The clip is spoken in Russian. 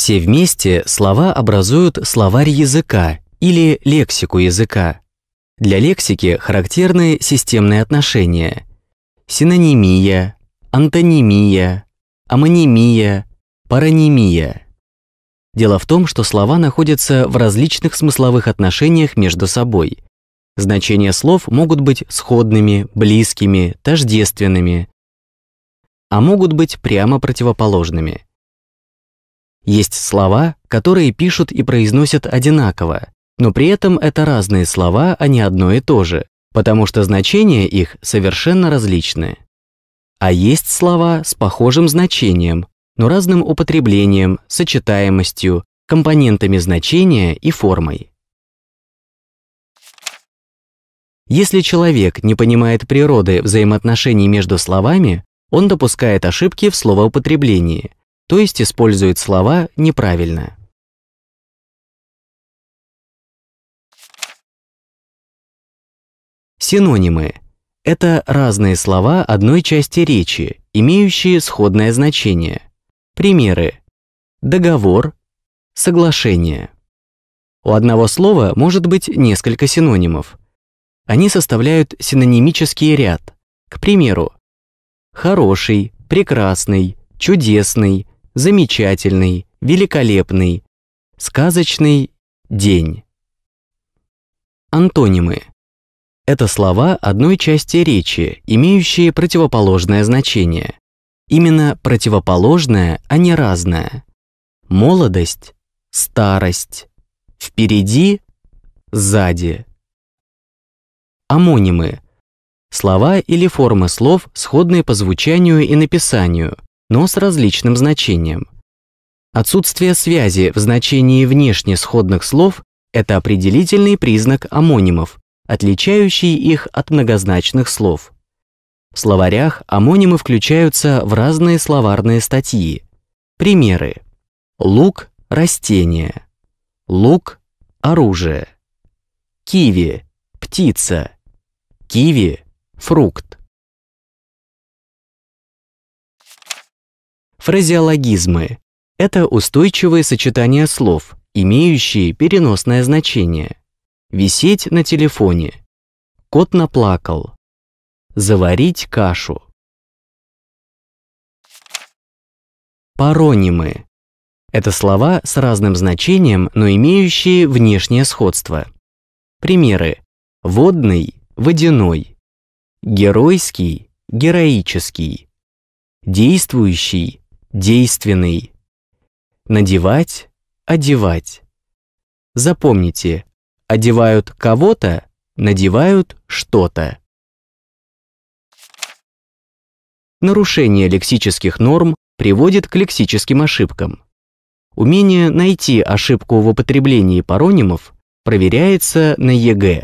Все вместе слова образуют словарь языка или лексику языка. Для лексики характерны системные отношения – синонимия, антонимия, амонимия, паранимия. Дело в том, что слова находятся в различных смысловых отношениях между собой. Значения слов могут быть сходными, близкими, тождественными, а могут быть прямо противоположными – есть слова, которые пишут и произносят одинаково, но при этом это разные слова, а не одно и то же, потому что значения их совершенно различны. А есть слова с похожим значением, но разным употреблением, сочетаемостью, компонентами значения и формой. Если человек не понимает природы взаимоотношений между словами, он допускает ошибки в словоупотреблении – то есть использует слова неправильно. Синонимы – это разные слова одной части речи, имеющие сходное значение. Примеры – договор, соглашение. У одного слова может быть несколько синонимов. Они составляют синонимический ряд. К примеру, хороший, прекрасный, чудесный, замечательный, великолепный, сказочный день. Антонимы. Это слова одной части речи, имеющие противоположное значение. Именно противоположное, а не разное. Молодость, старость, впереди, сзади. Амонимы. Слова или формы слов, сходные по звучанию и написанию – но с различным значением. Отсутствие связи в значении внешне сходных слов – это определительный признак амонимов, отличающий их от многозначных слов. В словарях амонимы включаются в разные словарные статьи. Примеры. Лук – растение. Лук – оружие. Киви – птица. Киви – фрукт. Фразеологизмы – это устойчивые сочетания слов, имеющие переносное значение. Висеть на телефоне. Кот наплакал. Заварить кашу. Паронимы – это слова с разным значением, но имеющие внешнее сходство. Примеры. Водный – водяной. Геройский – героический. Действующий действенный. Надевать, одевать. Запомните, одевают кого-то, надевают что-то. Нарушение лексических норм приводит к лексическим ошибкам. Умение найти ошибку в употреблении паронимов проверяется на ЕГЭ.